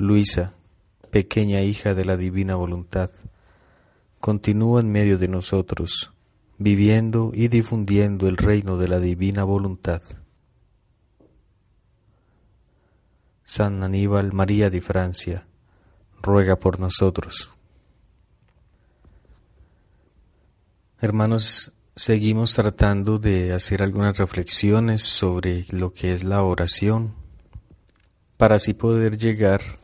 Luisa, pequeña hija de la divina voluntad, continúa en medio de nosotros, viviendo y difundiendo el reino de la divina voluntad. San Aníbal María de Francia, ruega por nosotros. Hermanos, seguimos tratando de hacer algunas reflexiones sobre lo que es la oración, para así poder llegar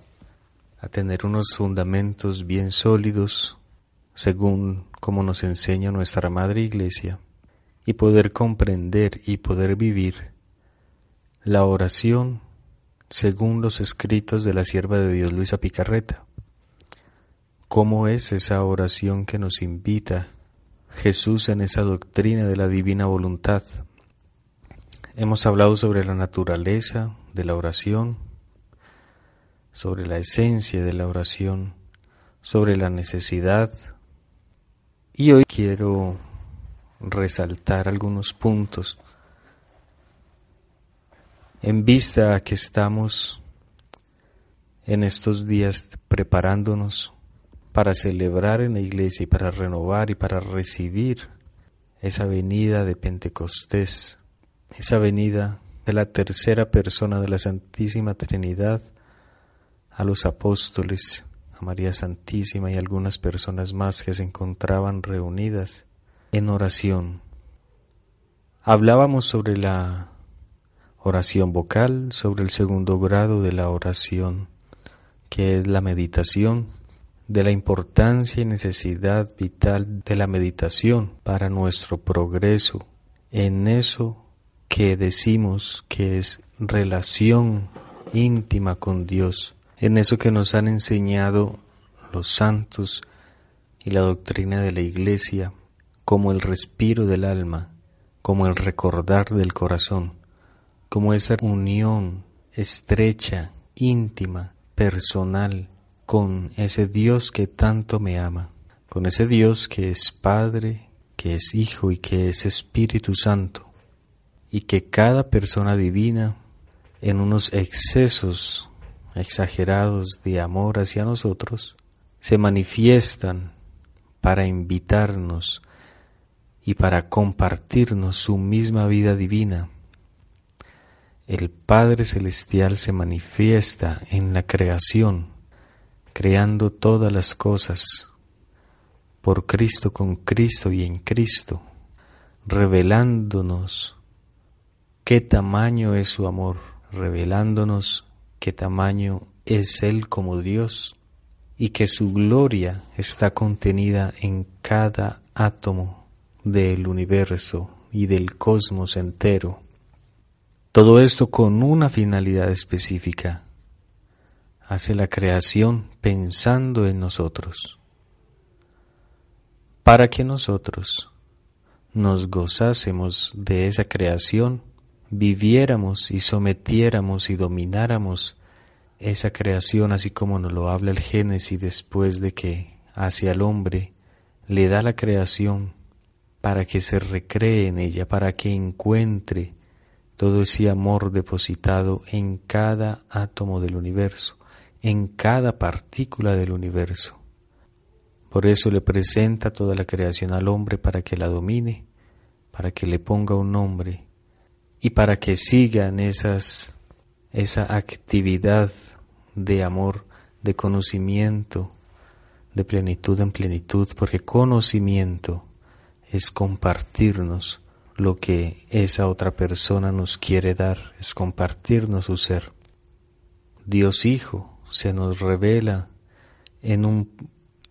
tener unos fundamentos bien sólidos, según como nos enseña nuestra Madre Iglesia, y poder comprender y poder vivir la oración según los escritos de la sierva de Dios Luisa Picarreta. ¿Cómo es esa oración que nos invita Jesús en esa doctrina de la divina voluntad? Hemos hablado sobre la naturaleza de la oración, sobre la esencia de la oración, sobre la necesidad. Y hoy quiero resaltar algunos puntos en vista a que estamos en estos días preparándonos para celebrar en la iglesia y para renovar y para recibir esa venida de Pentecostés, esa venida de la tercera persona de la Santísima Trinidad a los apóstoles, a María Santísima y algunas personas más que se encontraban reunidas en oración. Hablábamos sobre la oración vocal, sobre el segundo grado de la oración, que es la meditación, de la importancia y necesidad vital de la meditación para nuestro progreso en eso que decimos que es relación íntima con Dios en eso que nos han enseñado los santos y la doctrina de la Iglesia como el respiro del alma, como el recordar del corazón, como esa unión estrecha, íntima, personal con ese Dios que tanto me ama, con ese Dios que es Padre, que es Hijo y que es Espíritu Santo, y que cada persona divina en unos excesos exagerados de amor hacia nosotros, se manifiestan para invitarnos y para compartirnos su misma vida divina. El Padre Celestial se manifiesta en la creación, creando todas las cosas, por Cristo, con Cristo y en Cristo, revelándonos qué tamaño es su amor, revelándonos qué tamaño es Él como Dios y que su gloria está contenida en cada átomo del universo y del cosmos entero. Todo esto con una finalidad específica. Hace la creación pensando en nosotros, para que nosotros nos gozásemos de esa creación viviéramos y sometiéramos y domináramos esa creación, así como nos lo habla el Génesis después de que hacia el hombre le da la creación para que se recree en ella, para que encuentre todo ese amor depositado en cada átomo del universo, en cada partícula del universo. Por eso le presenta toda la creación al hombre para que la domine, para que le ponga un nombre y para que sigan esas, esa actividad de amor, de conocimiento, de plenitud en plenitud, porque conocimiento es compartirnos lo que esa otra persona nos quiere dar, es compartirnos su ser. Dios Hijo se nos revela en un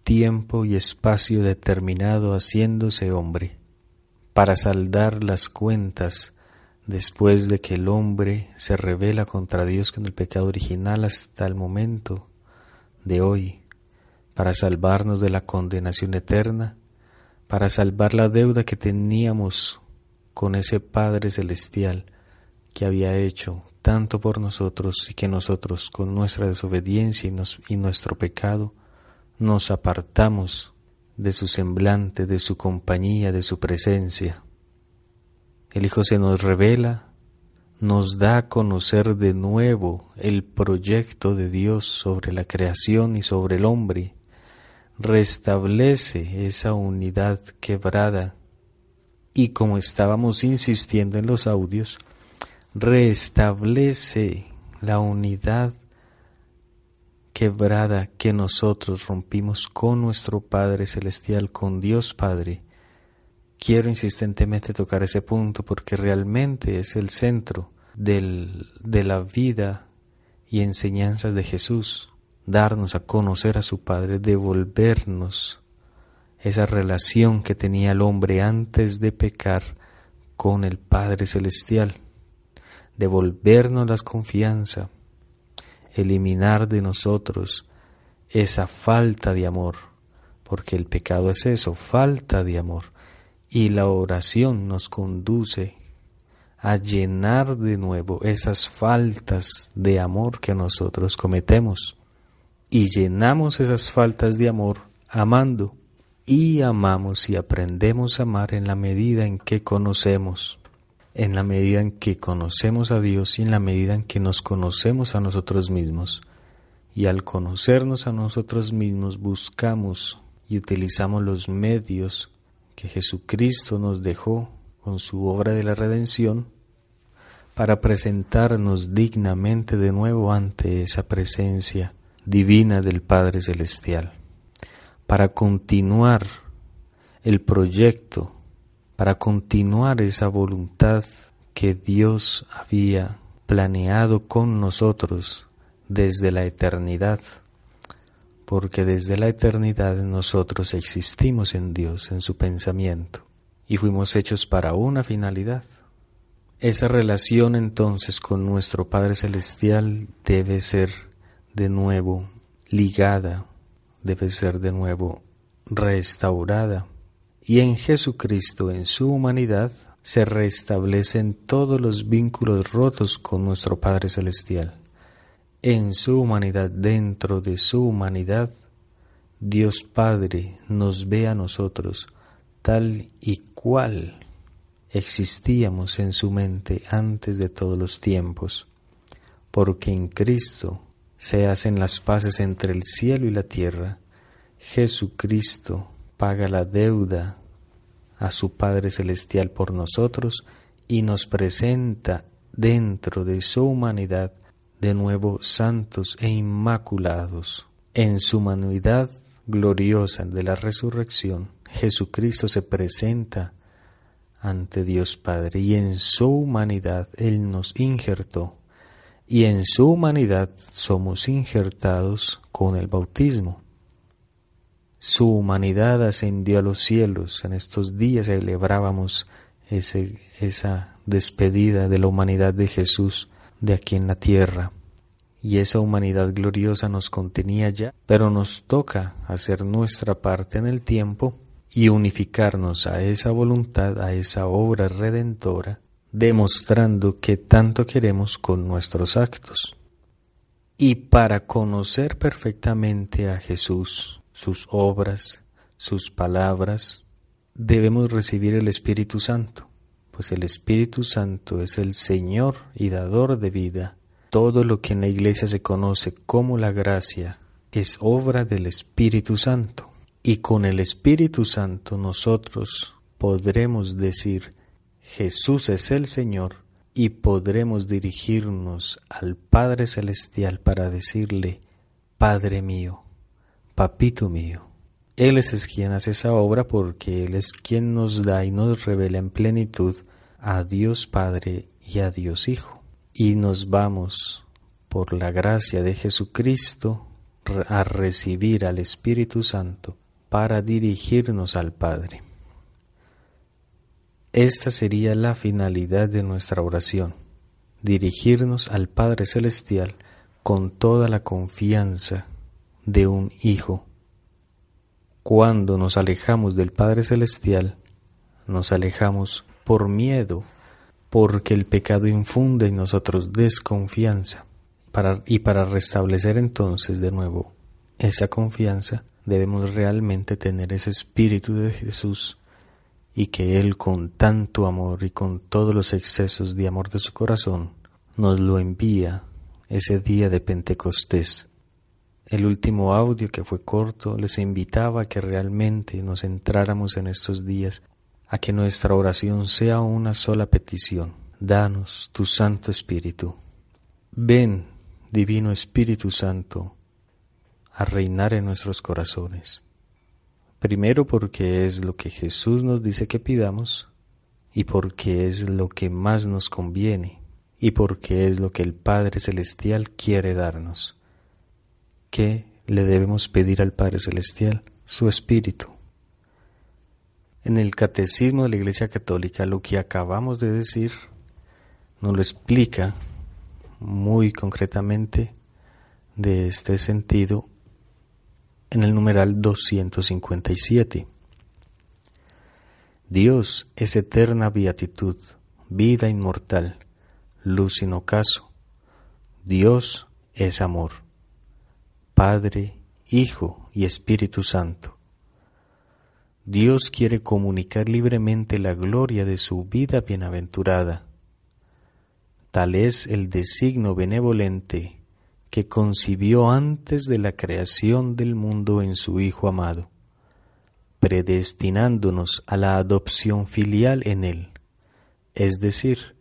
tiempo y espacio determinado haciéndose hombre, para saldar las cuentas después de que el hombre se revela contra Dios con el pecado original hasta el momento de hoy, para salvarnos de la condenación eterna, para salvar la deuda que teníamos con ese Padre Celestial que había hecho tanto por nosotros y que nosotros con nuestra desobediencia y, y nuestro pecado nos apartamos de su semblante, de su compañía, de su presencia. El Hijo se nos revela, nos da a conocer de nuevo el proyecto de Dios sobre la creación y sobre el hombre, restablece esa unidad quebrada y como estábamos insistiendo en los audios, restablece la unidad quebrada que nosotros rompimos con nuestro Padre Celestial, con Dios Padre, quiero insistentemente tocar ese punto porque realmente es el centro de la vida y enseñanzas de Jesús, darnos a conocer a su Padre, devolvernos esa relación que tenía el hombre antes de pecar con el Padre Celestial, devolvernos la confianza, eliminar de nosotros esa falta de amor, porque el pecado es eso, falta de amor. Y la oración nos conduce a llenar de nuevo esas faltas de amor que nosotros cometemos. Y llenamos esas faltas de amor amando. Y amamos y aprendemos a amar en la medida en que conocemos, en la medida en que conocemos a Dios y en la medida en que nos conocemos a nosotros mismos. Y al conocernos a nosotros mismos buscamos y utilizamos los medios Jesucristo nos dejó con su obra de la redención para presentarnos dignamente de nuevo ante esa presencia divina del Padre Celestial, para continuar el proyecto, para continuar esa voluntad que Dios había planeado con nosotros desde la eternidad porque desde la eternidad nosotros existimos en Dios, en su pensamiento, y fuimos hechos para una finalidad. Esa relación entonces con nuestro Padre Celestial debe ser de nuevo ligada, debe ser de nuevo restaurada. Y en Jesucristo, en su humanidad, se restablecen todos los vínculos rotos con nuestro Padre Celestial en su humanidad, dentro de su humanidad, Dios Padre nos ve a nosotros tal y cual existíamos en su mente antes de todos los tiempos, porque en Cristo se hacen las paces entre el cielo y la tierra. Jesucristo paga la deuda a su Padre Celestial por nosotros y nos presenta dentro de su humanidad de nuevo santos e inmaculados. En su humanidad gloriosa de la resurrección, Jesucristo se presenta ante Dios Padre y en su humanidad Él nos injertó y en su humanidad somos injertados con el bautismo. Su humanidad ascendió a los cielos. En estos días celebrábamos esa despedida de la humanidad de Jesús de aquí en la tierra. Y esa humanidad gloriosa nos contenía ya, pero nos toca hacer nuestra parte en el tiempo y unificarnos a esa voluntad, a esa obra redentora, demostrando que tanto queremos con nuestros actos. Y para conocer perfectamente a Jesús, sus obras, sus palabras, debemos recibir el Espíritu Santo pues el Espíritu Santo es el Señor y dador de vida. Todo lo que en la iglesia se conoce como la gracia es obra del Espíritu Santo. Y con el Espíritu Santo nosotros podremos decir, Jesús es el Señor, y podremos dirigirnos al Padre Celestial para decirle, Padre mío, Papito mío. Él es quien hace esa obra porque Él es quien nos da y nos revela en plenitud a Dios Padre y a Dios Hijo. Y nos vamos, por la gracia de Jesucristo, a recibir al Espíritu Santo para dirigirnos al Padre. Esta sería la finalidad de nuestra oración, dirigirnos al Padre Celestial con toda la confianza de un Hijo cuando nos alejamos del Padre Celestial, nos alejamos por miedo, porque el pecado infunde en nosotros desconfianza. y para restablecer entonces de nuevo esa confianza, debemos realmente tener ese espíritu de Jesús y que Él con tanto amor y con todos los excesos de amor de su corazón nos lo envía ese día de Pentecostés el último audio, que fue corto, les invitaba a que realmente nos entráramos en estos días, a que nuestra oración sea una sola petición. Danos tu Santo Espíritu. Ven, Divino Espíritu Santo, a reinar en nuestros corazones. Primero porque es lo que Jesús nos dice que pidamos y porque es lo que más nos conviene y porque es lo que el Padre Celestial quiere darnos que le debemos pedir al Padre Celestial? Su Espíritu. En el Catecismo de la Iglesia Católica, lo que acabamos de decir nos lo explica muy concretamente de este sentido en el numeral 257. Dios es eterna beatitud, vida inmortal, luz sin ocaso. Dios es amor. Padre, Hijo y Espíritu Santo. Dios quiere comunicar libremente la gloria de su vida bienaventurada. Tal es el designo benevolente que concibió antes de la creación del mundo en su Hijo amado, predestinándonos a la adopción filial en Él, es decir,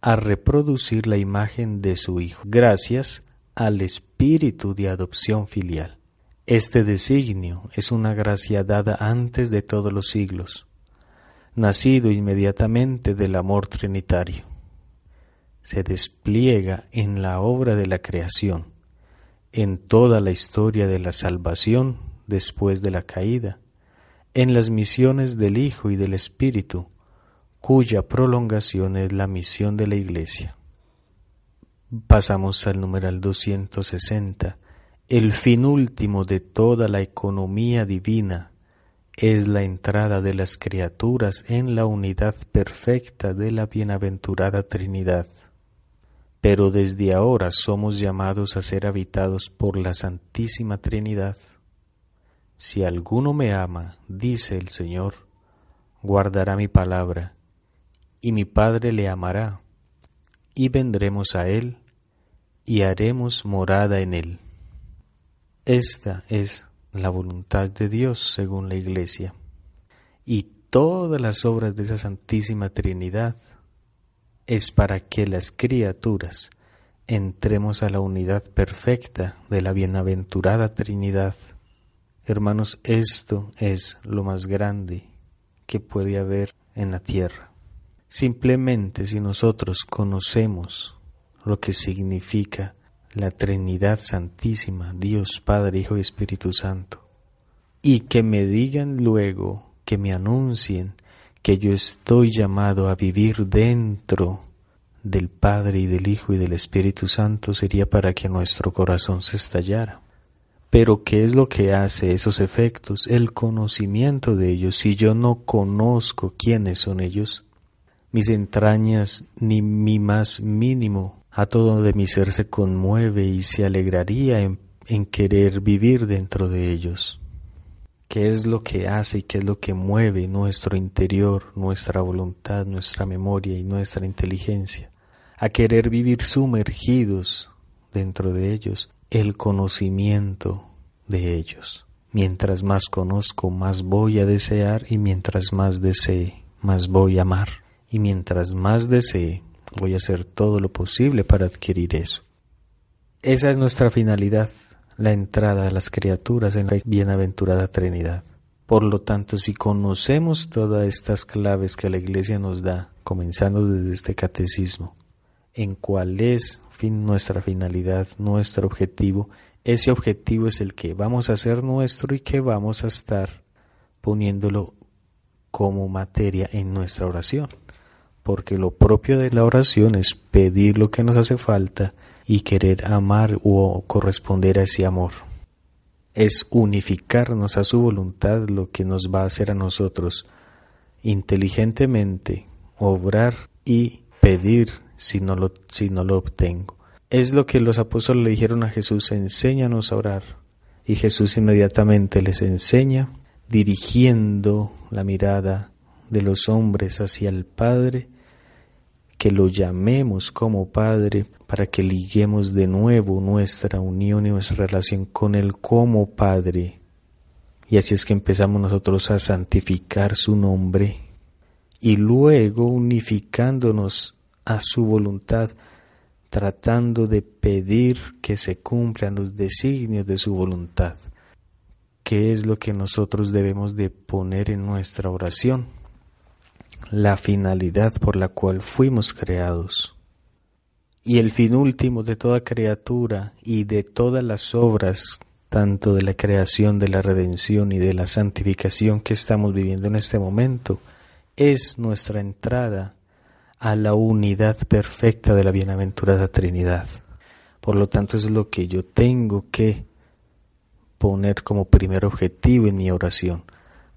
a reproducir la imagen de su Hijo, gracias al espíritu de adopción filial. Este designio es una gracia dada antes de todos los siglos, nacido inmediatamente del amor trinitario. Se despliega en la obra de la creación, en toda la historia de la salvación después de la caída, en las misiones del Hijo y del Espíritu, cuya prolongación es la misión de la Iglesia. Pasamos al numeral 260. El fin último de toda la economía divina es la entrada de las criaturas en la unidad perfecta de la bienaventurada Trinidad. Pero desde ahora somos llamados a ser habitados por la Santísima Trinidad. Si alguno me ama, dice el Señor, guardará mi palabra, y mi Padre le amará y vendremos a Él, y haremos morada en Él. Esta es la voluntad de Dios según la Iglesia. Y todas las obras de esa Santísima Trinidad es para que las criaturas entremos a la unidad perfecta de la bienaventurada Trinidad. Hermanos, esto es lo más grande que puede haber en la tierra. Simplemente si nosotros conocemos lo que significa la Trinidad Santísima, Dios Padre, Hijo y Espíritu Santo, y que me digan luego, que me anuncien que yo estoy llamado a vivir dentro del Padre y del Hijo y del Espíritu Santo, sería para que nuestro corazón se estallara. Pero ¿qué es lo que hace esos efectos? El conocimiento de ellos. Si yo no conozco quiénes son ellos, mis entrañas ni mi más mínimo. A todo de mi ser se conmueve y se alegraría en, en querer vivir dentro de ellos. ¿Qué es lo que hace y qué es lo que mueve nuestro interior, nuestra voluntad, nuestra memoria y nuestra inteligencia? A querer vivir sumergidos dentro de ellos, el conocimiento de ellos. Mientras más conozco, más voy a desear y mientras más desee, más voy a amar y mientras más desee, voy a hacer todo lo posible para adquirir eso. Esa es nuestra finalidad, la entrada a las criaturas en la bienaventurada Trinidad. Por lo tanto, si conocemos todas estas claves que la Iglesia nos da, comenzando desde este catecismo, en cuál es fin, nuestra finalidad, nuestro objetivo, ese objetivo es el que vamos a hacer nuestro y que vamos a estar poniéndolo como materia en nuestra oración porque lo propio de la oración es pedir lo que nos hace falta y querer amar o corresponder a ese amor. Es unificarnos a su voluntad lo que nos va a hacer a nosotros inteligentemente, obrar y pedir si no lo, si no lo obtengo. Es lo que los apóstoles le dijeron a Jesús, enséñanos a orar. Y Jesús inmediatamente les enseña, dirigiendo la mirada de los hombres hacia el Padre, que lo llamemos como Padre, para que liguemos de nuevo nuestra unión y nuestra relación con Él como Padre. Y así es que empezamos nosotros a santificar su nombre y luego unificándonos a su voluntad, tratando de pedir que se cumplan los designios de su voluntad. que es lo que nosotros debemos de poner en nuestra oración? la finalidad por la cual fuimos creados. Y el fin último de toda criatura y de todas las obras, tanto de la creación, de la redención y de la santificación que estamos viviendo en este momento, es nuestra entrada a la unidad perfecta de la bienaventurada Trinidad. Por lo tanto, es lo que yo tengo que poner como primer objetivo en mi oración,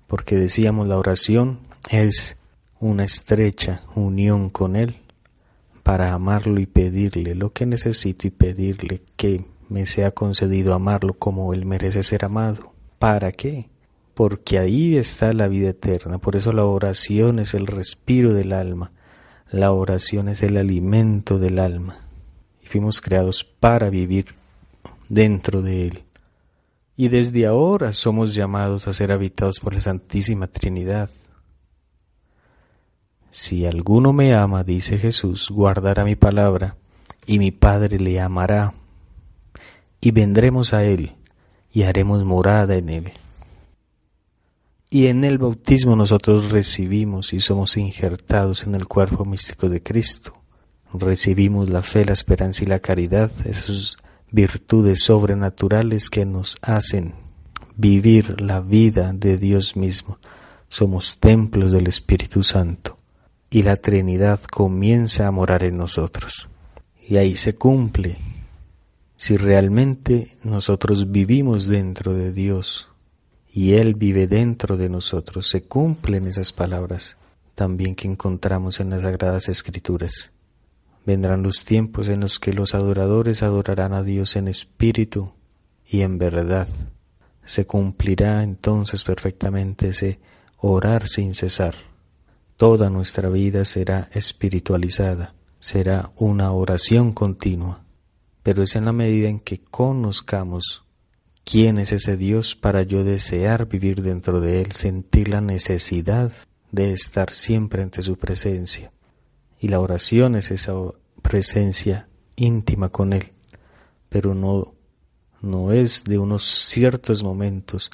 porque decíamos la oración es una estrecha unión con Él para amarlo y pedirle lo que necesito y pedirle que me sea concedido amarlo como Él merece ser amado. ¿Para qué? Porque ahí está la vida eterna. Por eso la oración es el respiro del alma. La oración es el alimento del alma. Y fuimos creados para vivir dentro de Él. Y desde ahora somos llamados a ser habitados por la Santísima Trinidad. Si alguno me ama, dice Jesús, guardará mi palabra, y mi Padre le amará, y vendremos a él, y haremos morada en él. Y en el bautismo nosotros recibimos y somos injertados en el cuerpo místico de Cristo. Recibimos la fe, la esperanza y la caridad, esas virtudes sobrenaturales que nos hacen vivir la vida de Dios mismo. Somos templos del Espíritu Santo y la Trinidad comienza a morar en nosotros. Y ahí se cumple. Si realmente nosotros vivimos dentro de Dios y Él vive dentro de nosotros, se cumplen esas palabras también que encontramos en las Sagradas Escrituras. Vendrán los tiempos en los que los adoradores adorarán a Dios en espíritu y en verdad. Se cumplirá entonces perfectamente ese orar sin cesar. Toda nuestra vida será espiritualizada, será una oración continua, pero es en la medida en que conozcamos quién es ese Dios para yo desear vivir dentro de Él, sentir la necesidad de estar siempre ante su presencia. Y la oración es esa presencia íntima con Él, pero no, no es de unos ciertos momentos,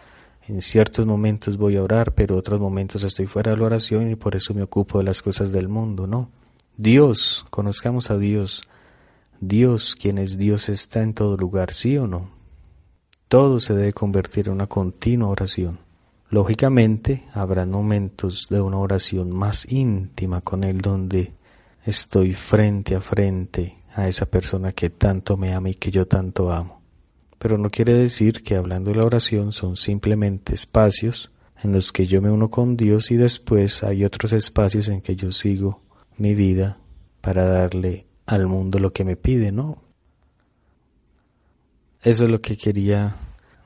en ciertos momentos voy a orar, pero otros momentos estoy fuera de la oración y por eso me ocupo de las cosas del mundo, ¿no? Dios, conozcamos a Dios. Dios, quien es Dios, está en todo lugar, ¿sí o no? Todo se debe convertir en una continua oración. Lógicamente, habrá momentos de una oración más íntima con Él donde estoy frente a frente a esa persona que tanto me ama y que yo tanto amo pero no quiere decir que hablando de la oración son simplemente espacios en los que yo me uno con Dios y después hay otros espacios en que yo sigo mi vida para darle al mundo lo que me pide, ¿no? Eso es lo que quería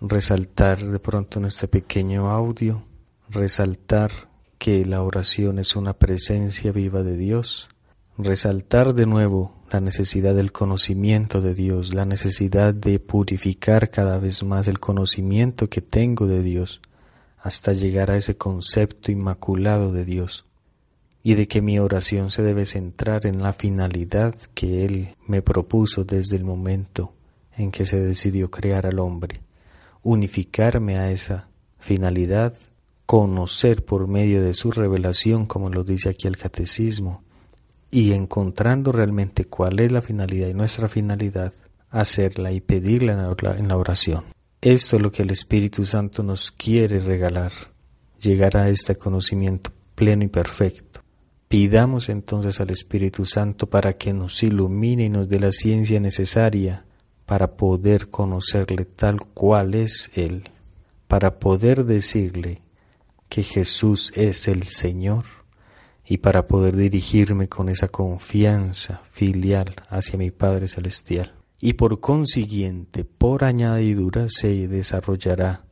resaltar de pronto en este pequeño audio, resaltar que la oración es una presencia viva de Dios, resaltar de nuevo la necesidad del conocimiento de Dios, la necesidad de purificar cada vez más el conocimiento que tengo de Dios, hasta llegar a ese concepto inmaculado de Dios, y de que mi oración se debe centrar en la finalidad que Él me propuso desde el momento en que se decidió crear al hombre, unificarme a esa finalidad, conocer por medio de su revelación, como lo dice aquí el catecismo, y encontrando realmente cuál es la finalidad y nuestra finalidad, hacerla y pedirla en la oración. Esto es lo que el Espíritu Santo nos quiere regalar, llegar a este conocimiento pleno y perfecto. Pidamos entonces al Espíritu Santo para que nos ilumine y nos dé la ciencia necesaria para poder conocerle tal cual es Él, para poder decirle que Jesús es el Señor y para poder dirigirme con esa confianza filial hacia mi Padre Celestial. Y por consiguiente, por añadidura, se desarrollará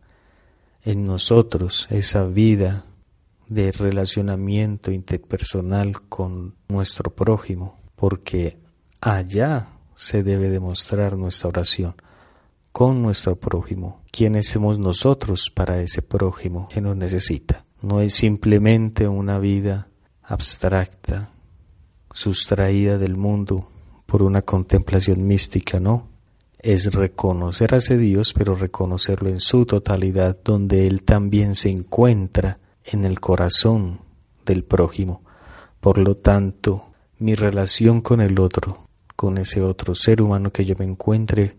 en nosotros esa vida de relacionamiento interpersonal con nuestro prójimo, porque allá se debe demostrar nuestra oración con nuestro prójimo. ¿Quiénes somos nosotros para ese prójimo que nos necesita? No es simplemente una vida abstracta, sustraída del mundo por una contemplación mística, ¿no? Es reconocer a ese Dios, pero reconocerlo en su totalidad, donde Él también se encuentra en el corazón del prójimo. Por lo tanto, mi relación con el otro, con ese otro ser humano que yo me encuentre,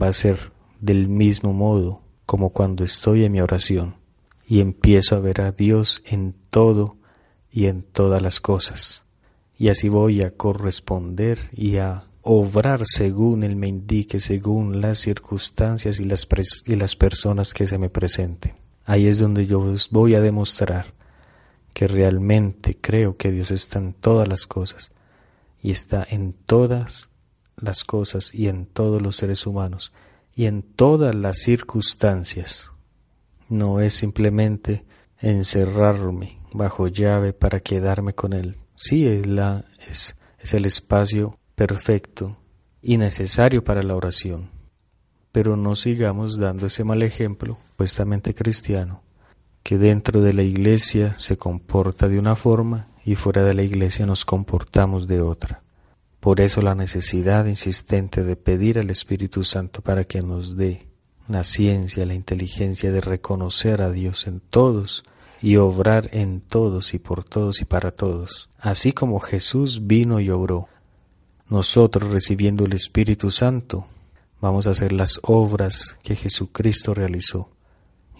va a ser del mismo modo como cuando estoy en mi oración y empiezo a ver a Dios en todo y en todas las cosas. Y así voy a corresponder y a obrar según Él me indique, según las circunstancias y las, y las personas que se me presenten. Ahí es donde yo voy a demostrar que realmente creo que Dios está en todas las cosas y está en todas las cosas y en todos los seres humanos y en todas las circunstancias. No es simplemente encerrarme bajo llave para quedarme con él. Sí, es, la, es, es el espacio perfecto y necesario para la oración. Pero no sigamos dando ese mal ejemplo, puestamente cristiano, que dentro de la iglesia se comporta de una forma y fuera de la iglesia nos comportamos de otra. Por eso la necesidad insistente de pedir al Espíritu Santo para que nos dé la ciencia, la inteligencia de reconocer a Dios en todos y obrar en todos y por todos y para todos, así como Jesús vino y obró. Nosotros, recibiendo el Espíritu Santo, vamos a hacer las obras que Jesucristo realizó,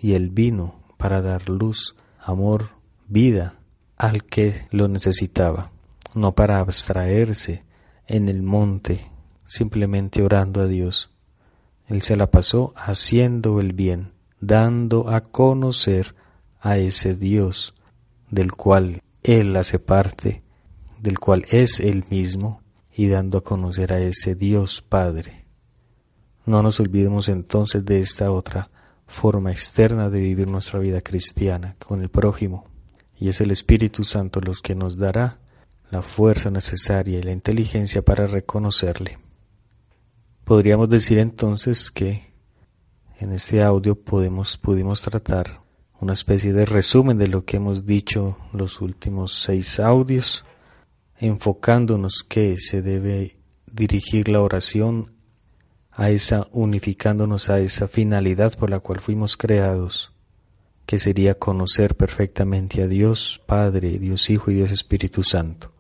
y Él vino para dar luz, amor, vida al que lo necesitaba, no para abstraerse en el monte, simplemente orando a Dios. Él se la pasó haciendo el bien, dando a conocer a ese Dios del cual Él hace parte, del cual es Él mismo, y dando a conocer a ese Dios Padre. No nos olvidemos entonces de esta otra forma externa de vivir nuestra vida cristiana con el prójimo, y es el Espíritu Santo los que nos dará la fuerza necesaria y la inteligencia para reconocerle. Podríamos decir entonces que en este audio podemos, pudimos tratar una especie de resumen de lo que hemos dicho los últimos seis audios, enfocándonos que se debe dirigir la oración a esa, unificándonos a esa finalidad por la cual fuimos creados, que sería conocer perfectamente a Dios Padre, Dios Hijo y Dios Espíritu Santo,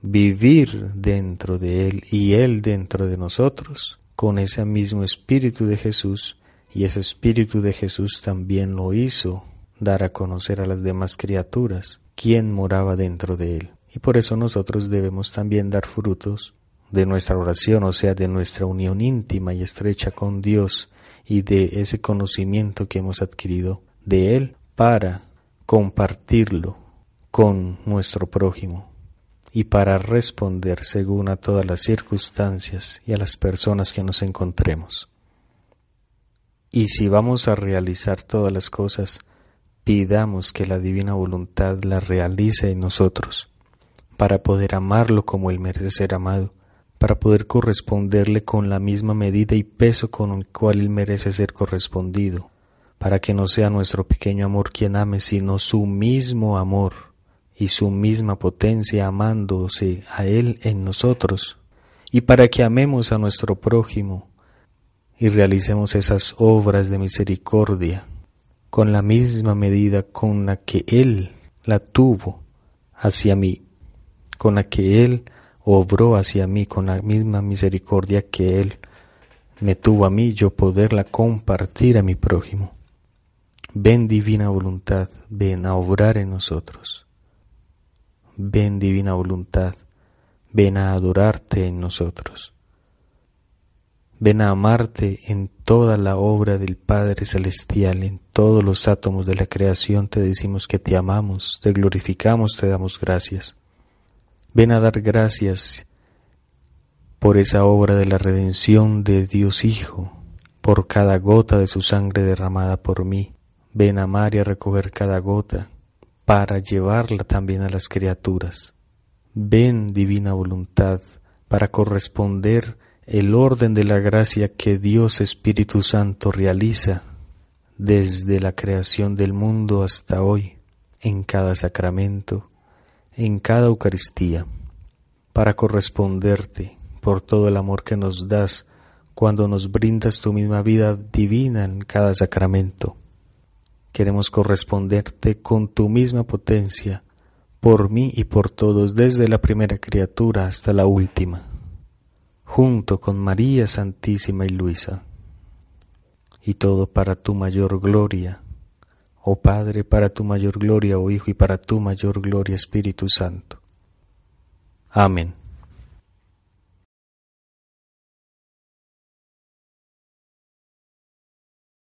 vivir dentro de Él y Él dentro de nosotros, con ese mismo Espíritu de Jesús, y ese Espíritu de Jesús también lo hizo dar a conocer a las demás criaturas quién moraba dentro de él. Y por eso nosotros debemos también dar frutos de nuestra oración, o sea, de nuestra unión íntima y estrecha con Dios y de ese conocimiento que hemos adquirido de Él para compartirlo con nuestro prójimo y para responder según a todas las circunstancias y a las personas que nos encontremos. Y si vamos a realizar todas las cosas pidamos que la divina voluntad la realice en nosotros, para poder amarlo como él merece ser amado, para poder corresponderle con la misma medida y peso con el cual él merece ser correspondido, para que no sea nuestro pequeño amor quien ame, sino su mismo amor y su misma potencia amándose a él en nosotros, y para que amemos a nuestro prójimo y realicemos esas obras de misericordia con la misma medida con la que Él la tuvo hacia mí, con la que Él obró hacia mí, con la misma misericordia que Él me tuvo a mí, yo poderla compartir a mi prójimo. Ven divina voluntad, ven a obrar en nosotros. Ven divina voluntad, ven a adorarte en nosotros. Ven a amarte en toda la obra del Padre Celestial, en todos los átomos de la creación, te decimos que te amamos, te glorificamos, te damos gracias. Ven a dar gracias por esa obra de la redención de Dios Hijo, por cada gota de su sangre derramada por mí. Ven a amar y a recoger cada gota para llevarla también a las criaturas. Ven, divina voluntad, para corresponder el orden de la gracia que Dios Espíritu Santo realiza desde la creación del mundo hasta hoy, en cada sacramento, en cada Eucaristía, para corresponderte por todo el amor que nos das cuando nos brindas tu misma vida divina en cada sacramento. Queremos corresponderte con tu misma potencia, por mí y por todos, desde la primera criatura hasta la última junto con María Santísima y Luisa. Y todo para tu mayor gloria, oh Padre, para tu mayor gloria, oh Hijo, y para tu mayor gloria, Espíritu Santo. Amén.